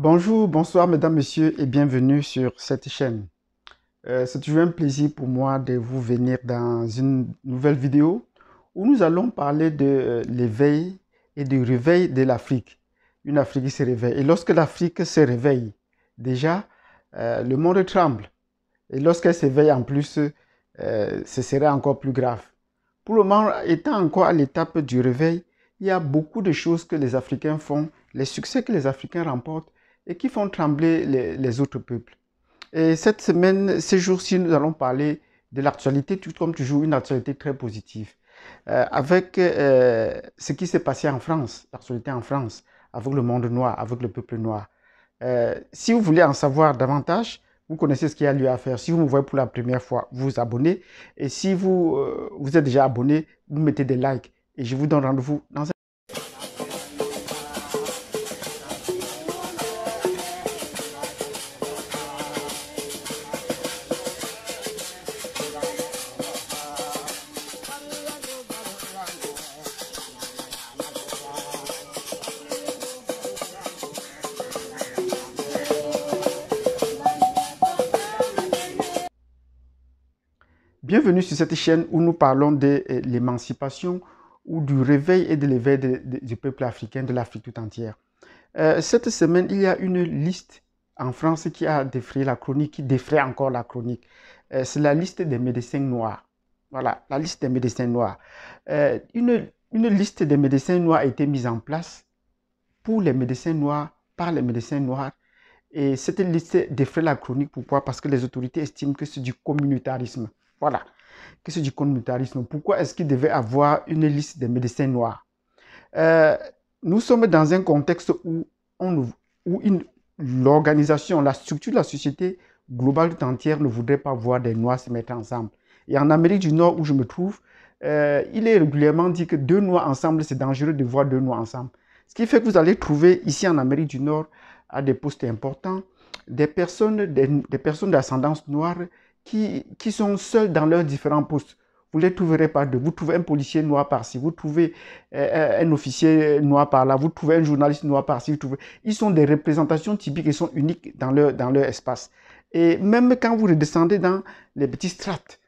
Bonjour, bonsoir mesdames, messieurs et bienvenue sur cette chaîne. Euh, c'est toujours un plaisir pour moi de vous venir dans une nouvelle vidéo où nous allons parler de euh, l'éveil et du réveil de l'Afrique. Une Afrique qui se réveille. Et lorsque l'Afrique se réveille, déjà, euh, le monde tremble. Et lorsqu'elle s'éveille en plus, ce serait encore plus grave. Pour le moment, étant encore à l'étape du réveil, il y a beaucoup de choses que les Africains font, les succès que les Africains remportent et qui font trembler les, autres peuples. Et cette semaine, ces jours-ci, nous allons parler de l'actualité, tout comme toujours, une actualité très positive. Euh, avec euh, ce qui s'est passé en France, l'actualité en France, avec le monde noir, avec le peuple noir. Euh, si vous voulez en savoir davantage, vous connaissez ce qu'il y a lieu à faire. Si vous me voyez pour la première fois, vous vous abonnez. Et si vous, vous êtes déjà abonné, vous mettez des likes. Et je vous donne rendez-vous dans un Bienvenue sur cette chaîne où nous parlons de euh, l'émancipation ou du réveil et de l'éveil du peuple africain, de l'Afrique tout entière. Euh, cette semaine, il y a une liste en France qui a défrayé la chronique, qui défraie encore la chronique. Euh, c'est la liste des médecins noirs. Voilà, la liste des médecins noirs. une, une liste des médecins noirs a été mise en place pour les médecins noirs, par les médecins noirs et cette liste défrait la chronique. Pourquoi Parce que les autorités estiment que c'est du communautarisme. Voilà. Qu'est-ce du communautarisme Pourquoi est-ce qu'il devait avoir une liste des médecins noirs euh, Nous sommes dans un contexte où, l'organisation, la structure de la société globale tout entière ne voudrait pas voir des noirs se mettre ensemble. Et en Amérique du Nord, où je me trouve, euh, il est régulièrement dit que deux noirs ensemble, c'est dangereux de voir deux noirs ensemble. Ce qui fait que vous allez trouver ici en Amérique du Nord, à des postes importants, des personnes, des personnes d'ascendance noire qui, sont seuls dans leurs différents postes. Vous les trouverez par deux. Vous trouvez un policier noir par-ci, vous trouvez euh, euh, un officier noir par-là, vous trouvez un journaliste noir par-ci. Trouvez... Ils sont des représentations typiques et sont uniques dans leur, dans leur espace. Et même quand vous redescendez dans les petits strates,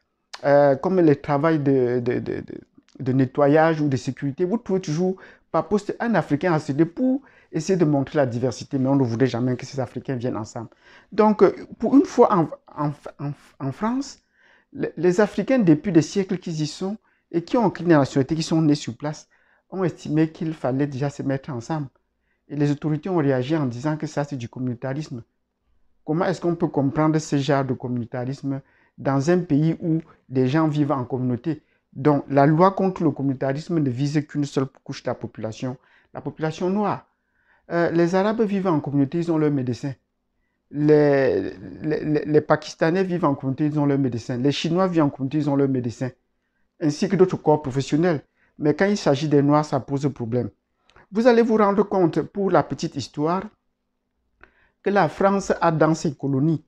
euh, comme le travail de, de, nettoyage ou de sécurité, vous trouvez toujours par poste un Africain à pour essayer de montrer la diversité, mais on ne voulait jamais que ces Africains viennent ensemble. Donc, euh, pour une fois en, France, les Africains, depuis des siècles qu'ils y sont et qui ont créé la société, qui sont nés sur place, ont estimé qu'il fallait déjà se mettre ensemble. Et les autorités ont réagi en disant que ça, c'est du communautarisme. Comment est-ce qu'on peut comprendre ce genre de communautarisme dans un pays où des gens vivent en communauté dont la loi contre le communautarisme ne vise qu'une seule couche de la population, la population noire. Euh, les Arabes vivent en communauté, ils ont leur médecin. Les, les, Pakistanais vivent en communauté, ils ont leur médecin. Les Chinois vivent en communauté, ils ont leur médecin. Ainsi que d'autres corps professionnels. Mais quand il s'agit des Noirs, ça pose problème. Vous allez vous rendre compte, pour la petite histoire, que la France a dans ses colonies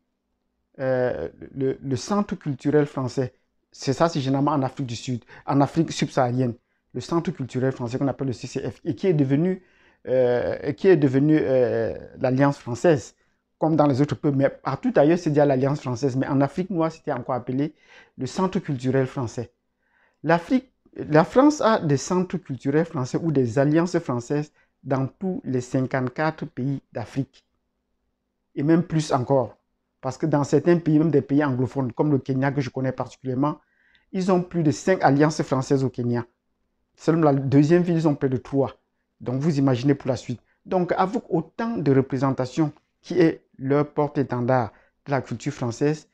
euh, le, le, centre culturel français. C'est ça, c'est généralement en Afrique du Sud, en Afrique subsaharienne. Le centre culturel français qu'on appelle le CCF et qui est devenu euh, qui est devenue euh, l'Alliance française, comme dans les autres peuples. Mais partout ailleurs, c'est déjà l'Alliance française. Mais en Afrique moi, c'était encore appelé le Centre culturel français. L'Afrique, la France a des centres culturels français ou des alliances françaises dans tous les 54 pays d'Afrique. Et même plus encore. Parce que dans certains pays, même des pays anglophones, comme le Kenya que je connais particulièrement, ils ont plus de 5 alliances françaises au Kenya. Seulement la deuxième ville, ils ont près de 3. Donc vous imaginez pour la suite. Donc avec autant de représentations qui est leur porte-étendard de la culture française,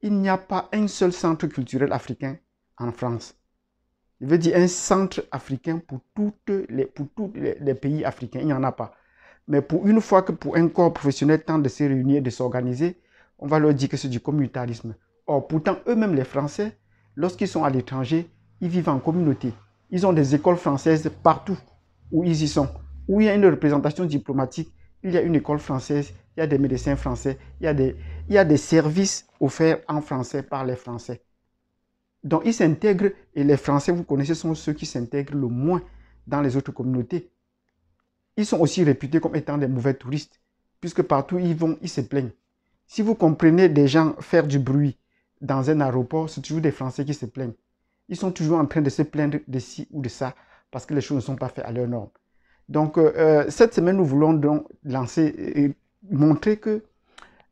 il n'y a pas un seul centre culturel africain en France. Je veux dire un centre africain pour, tous les, pays africains. Il n'y en a pas. Mais pour une fois que pour un corps professionnel tente de se réunir, de s'organiser, on va leur dire que c'est du communautarisme. Or, pourtant, eux-mêmes, les Français, lorsqu'ils sont à l'étranger, ils vivent en communauté. Ils ont des écoles françaises partout où ils y sont, où il y a une représentation diplomatique, il y a une école française, il y a des médecins français, il y a des, services offerts en français par les Français. Donc ils s'intègrent et les Français, vous connaissez, sont ceux qui s'intègrent le moins dans les autres communautés. Ils sont aussi réputés comme étant des mauvais touristes, puisque partout ils vont, ils se plaignent. Si vous comprenez des gens faire du bruit dans un aéroport, c'est toujours des Français qui se plaignent. Ils sont toujours en train de se plaindre de ci ou de ça, parce que les choses ne sont pas faites à leur norme. Donc, euh, euh, cette semaine, nous voulons donc lancer et montrer que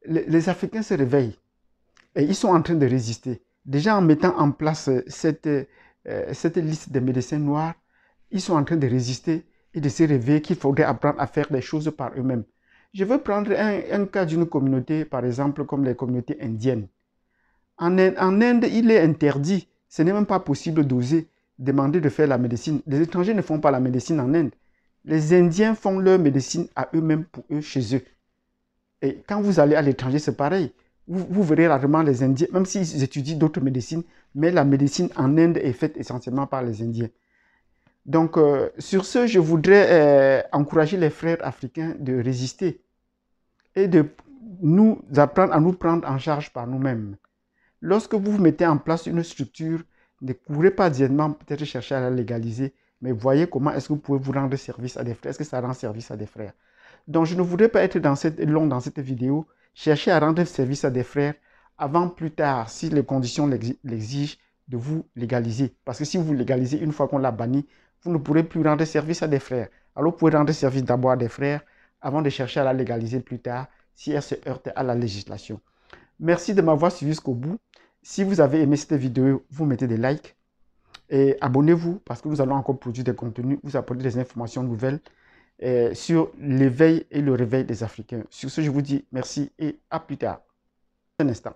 les, Africains se réveillent et ils sont en train de résister. Déjà en mettant en place euh, cette, cette liste des médecins noirs, ils sont en train de résister et de se réveiller qu'il faudrait apprendre à faire des choses par eux-mêmes. Je veux prendre un, cas d'une communauté, par exemple, comme les communautés indiennes. en Inde, il est interdit, ce n'est même pas possible d'oser demander de faire la médecine. Les étrangers ne font pas la médecine en Inde. Les Indiens font leur médecine à eux-mêmes pour eux chez eux. Et quand vous allez à l'étranger, c'est pareil. Vous, verrez rarement les Indiens, même s'ils étudient d'autres médecines, mais la médecine en Inde est faite essentiellement par les Indiens. Donc, euh, sur ce, je voudrais euh, encourager les frères africains de résister et de nous apprendre à nous prendre en charge par nous-mêmes. Lorsque vous mettez en place une structure ne courez pas directement peut-être chercher à la légaliser, mais voyez comment est-ce que vous pouvez vous rendre service à des frères. Est-ce que ça rend service à des frères Donc, je ne voudrais pas être dans cette, long dans cette vidéo. Cherchez à rendre service à des frères avant plus tard, si les conditions l'exigent, de vous légaliser. Parce que si vous légalisez une fois qu'on l'a banni, vous ne pourrez plus rendre service à des frères. Alors, vous pouvez rendre service d'abord à des frères avant de chercher à la légaliser plus tard si elle se heurte à la législation. Merci de m'avoir suivi jusqu'au bout. Si vous avez aimé cette vidéo, vous mettez des likes et abonnez-vous parce que nous allons encore produire des contenus, vous apporter des informations nouvelles euh, sur l'éveil et le réveil des Africains. Sur ce, je vous dis merci et à plus tard. Un instant.